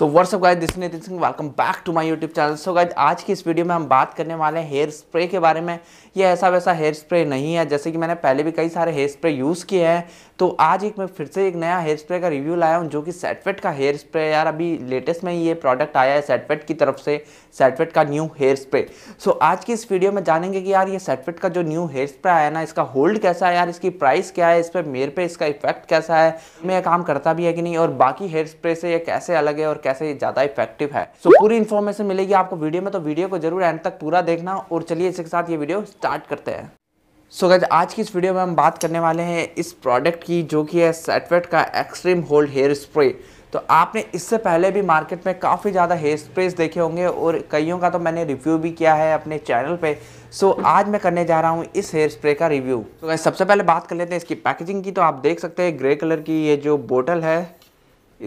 so what's up guys this Nitin Singh welcome back to my YouTube channel so guys आज की इस video में हम बात करने वाले हैं हेयर स्प्रे के बारे में ये ऐसा वैसा हेयर स्प्रे नहीं है जैसे कि मैंने पहले भी कई सारे हेयर स्प्रे यूज़ किए हैं तो आज एक मैं फिर से एक नया हेयर स्प्रे का रिव्यू लाया हूँ जो कि सेटफेट का हेयर स्प्रे यार अभी लेटेस्ट में ये प्रोडक्ट आया है सेटफेट की तरफ से सेटफेट का न्यू हेयर स्प्रे सो आज की इस वीडियो में जानेंगे कि यार ये सेटफेट का जो न्यू हेयर स्प्रे आया ना इसका होल्ड कैसा है यार इसकी प्राइस क्या है इस पर मेरे पे इसका इफेक्ट कैसा है मैं काम करता भी है कि नहीं और बाकी हेयर स्प्रे से ये कैसे अलग है और कैसे ज़्यादा इफेक्टिव है सो so, पूरी इन्फॉर्मेशन मिलेगी आपको वीडियो में तो वीडियो को जरूर एंड तक पूरा देखना और चलिए इसके साथ ये वीडियो स्टार्ट करते हैं सो so, गज आज की इस वीडियो में हम बात करने वाले हैं इस प्रोडक्ट की जो कि है सेटवेट का एक्सट्रीम होल्ड हेयर स्प्रे तो आपने इससे पहले भी मार्केट में काफ़ी ज़्यादा हेयर स्प्रेस देखे होंगे और कईयों का तो मैंने रिव्यू भी किया है अपने चैनल पे सो so, आज मैं करने जा रहा हूँ इस हेयर स्प्रे का रिव्यू तो so, सबसे पहले बात कर लेते हैं इसकी पैकेजिंग की तो आप देख सकते हैं ग्रे कलर की ये जो बोटल है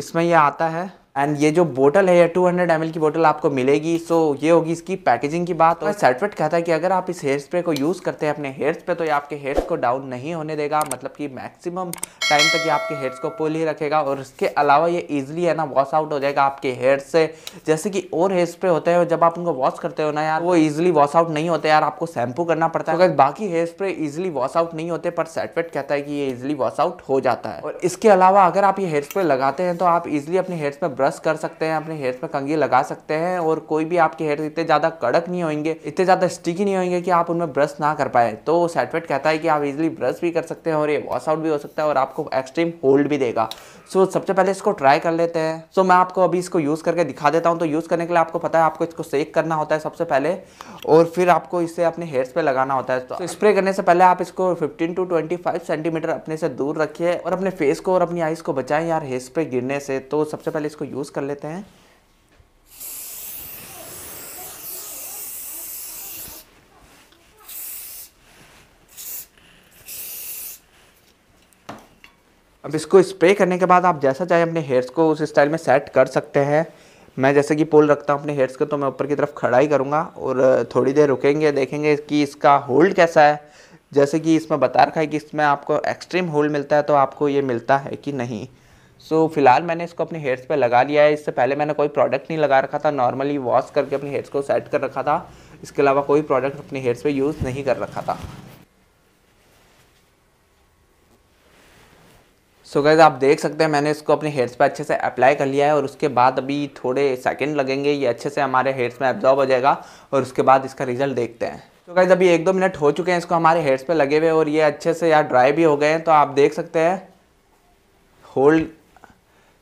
इसमें यह आता है एंड ये जो बोतल है ये 200 हंड्रेड की बोतल आपको मिलेगी सो ये होगी इसकी पैकेजिंग की बात और सर्टिफिकेट कहता है कि अगर आप इस हेयर स्प्रे को यूज़ करते हैं अपने हेयर्स पे तो ये आपके हेयर्स को डाउन नहीं होने देगा मतलब कि मैक्सिमम टाइम तक ये आपके हेयर्स को पुल ही रखेगा और इसके अलावा ये इजिली है ना वॉश आउट हो जाएगा आपके हेयर्स से जैसे कि और हेयर स्प्रे होते हैं जब आप उनको वॉश करते हो ना यार वो ईजिली वॉश आउट नहीं होते यार आपको शैम्पू करना पड़ता है अगर बाकी hair spray easily wash out नहीं होते पर सर्टिफिकेट कहता है कि ये ईजिली वॉश आउट हो जाता है और इसके अलावा अगर आप ये हेयर स्प्रे लगाते हैं तो आप ईजिली अपने हेयर्स में ब्रश कर सकते हैं अपने हेयर पर कंगी लगा सकते हैं और कोई भी आपके हेयर इतने ज़्यादा कड़क नहीं होंगे इतने ज़्यादा स्टिकी नहीं होंगे कि आप उनमें ब्रश ना कर पाए तो सेटवेट कहता है कि आप इजिली ब्रश भी कर सकते हैं और ये वॉश आउट भी हो सकता है और आपको एक्सट्रीम होल्ड भी देगा सो so, सबसे पहले इसको ट्राई कर लेते हैं सो so, मैं आपको अभी इसको यूज़ करके दिखा देता हूँ तो यूज़ करने के लिए आपको पता है आपको इसको सेक करना होता है सबसे पहले और फिर आपको इसे अपने हेयर्स पे लगाना होता है तो स्प्रे करने से पहले आप इसको 15 टू 25 सेंटीमीटर अपने से दूर रखिए और अपने फेस को और अपनी आइज़ को बचाएं यार हेयर स्प्रे गिरने से तो सबसे पहले इसको यूज़ कर लेते हैं अब इसको स्प्रे करने के बाद आप जैसा चाहे अपने हेयर्स को उस स्टाइल में सेट कर सकते हैं मैं जैसे कि पोल रखता हूँ अपने हेयर्स को तो मैं ऊपर की तरफ खड़ा ही करूँगा और थोड़ी देर रुकेंगे देखेंगे कि इसका होल्ड कैसा है जैसे कि इसमें बता रखा है कि इसमें आपको एक्सट्रीम होल्ड मिलता है तो आपको ये मिलता है कि नहीं सो so, फिलहाल मैंने इसको अपने हेयर्स पे लगा लिया है इससे पहले मैंने कोई प्रोडक्ट नहीं लगा रखा था नॉर्मली वॉश करके अपने हेयर्स को सेट कर रखा था इसके अलावा कोई प्रोडक्ट अपने हेयर्स पे यूज़ नहीं कर रखा था सो so गैज़ आप देख सकते हैं मैंने इसको अपने हेयर्स पे अच्छे से अप्लाई कर लिया है और उसके बाद अभी थोड़े सेकेंड लगेंगे ये अच्छे से हमारे हेयर्स में एब्जॉर्ब हो जाएगा और उसके बाद इसका रिजल्ट देखते हैं तो गैज़ अभी एक दो मिनट हो चुके हैं इसको हमारे हेयर्स पर लगे हुए और ये अच्छे से यार ड्राई भी हो गए हैं तो आप देख सकते हैं होल्ड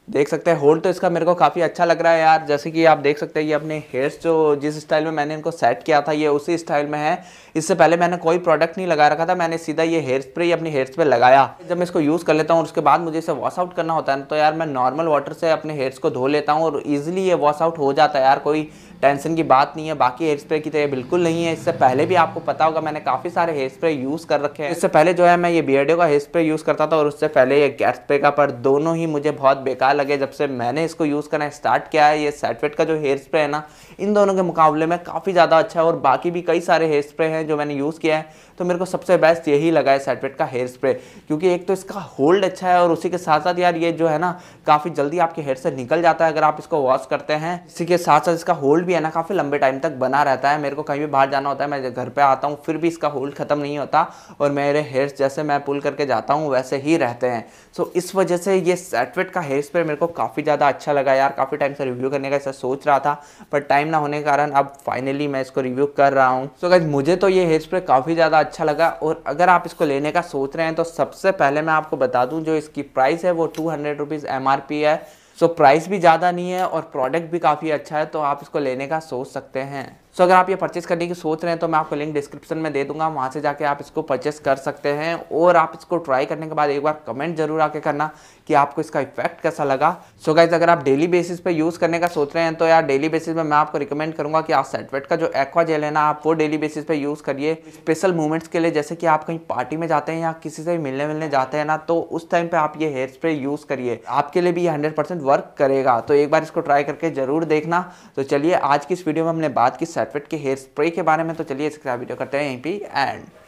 देख सकते हैं होल्ड तो इसका मेरे को काफ़ी अच्छा लग रहा है यार जैसे कि आप देख सकते हैं ये अपने हेयर्स जो जिस स्टाइल में मैंने इनको सेट किया था ये उसी स्टाइल में है इससे पहले मैंने कोई प्रोडक्ट नहीं लगा रखा था मैंने सीधा ये हेयर स्प्रे ही अपने हेयर्स पे लगाया जब मैं इसको यूज़ कर लेता हूँ और उसके बाद मुझे इसे वॉश आउट करना होता है तो यार मैं नॉर्मल वाटर से अपने हेयर्स को धो लेता हूँ और ईजिली ये वॉश आउट हो जाता है यार कोई टेंशन की बात नहीं है बाकी हेयर स्प्रे की तो ये बिल्कुल नहीं है इससे पहले भी आपको पता होगा मैंने काफ़ी सारे हेयर स्प्रे यूज़ कर रखे हैं इससे पहले जो है मैं ये बियर्डियो का हेयर स्प्रे यूज़ करता था और उससे पहले ये गैस स्प्रे का पर दोनों ही मुझे बहुत बेकार लगे जब से मैंने इसको यूज़ करना स्टार्ट किया है ये सेटवेट का जो हेयर स्प्रे है ना इन दोनों के मुकाबले में काफ़ी ज़्यादा अच्छा है और बाकी भी कई सारे हेयर स्प्रे हैं जो मैंने यूज़ किया है तो मेरे को सबसे बेस्ट यही लगा है सेटवेट का हेयर स्प्रे क्योंकि एक तो इसका होल्ड अच्छा है और उसी के साथ साथ यार ये जो है ना काफ़ी जल्दी आपके हेयर से निकल जाता है अगर आप इसको वॉश करते हैं इसी के साथ साथ इसका होल्ड भी है ना काफ़ी लंबे टाइम तक बना रहता है मेरे को कहीं भी बाहर जाना होता है मैं घर पे आता हूँ फिर भी इसका होल्ड ख़त्म नहीं होता और मेरे हेयर्स जैसे मैं पुल करके जाता हूँ वैसे ही रहते हैं सो इस वजह से ये सेटवेट का हेयर स्प्रे मेरे को काफ़ी ज़्यादा अच्छा लगा यार काफ़ी टाइम से रिव्यू करने का ऐसा सोच रहा था पर टाइम ना होने के कारण अब फाइनली मैं इसको रिव्यू कर रहा हूँ सो गाइज मुझे तो ये हेयर स्प्रे काफ़ी ज़्यादा अच्छा लगा और अगर आप इसको लेने का सोच रहे हैं तो सबसे पहले मैं आपको बता दूँ जो इसकी प्राइस है वो टू हंड्रेड रुपीज़ एम है सो प्राइस भी ज़्यादा नहीं है और प्रोडक्ट भी काफ़ी अच्छा है तो आप इसको लेने का सोच सकते हैं सो so, अगर आप ये परचेस करने की सोच रहे हैं तो मैं आपको लिंक डिस्क्रिप्शन में दे दूंगा वहाँ से जाके आप इसको परचेस कर सकते हैं और आप इसको ट्राई करने के बाद एक बार कमेंट जरूर आके करना कि आपको इसका इफेक्ट कैसा लगा सो so, गाइज अगर आप डेली बेसिस पे यूज़ करने का सोच रहे हैं तो यार डेली बेसिस पर मैं आपको रिकमेंड करूँगा कि आप सेटवेट का जो एक्वा जेल है ना आप वो डेली बेसिस पे यूज़ करिए स्पेशल मूवमेंट्स के लिए जैसे कि आप कहीं पार्टी में जाते हैं या किसी से मिलने मिलने जाते हैं ना तो उस टाइम पर आप ये हेयर स्प्रे यूज़ करिए आपके लिए भी ये हंड्रेड वर्क करेगा तो एक बार इसको ट्राई करके जरूर देखना तो चलिए आज की इस वीडियो में हमने बात की सल्फेट के हेयर स्प्रे के बारे में तो चलिए इसका वीडियो करते हैं यहीं पर एंड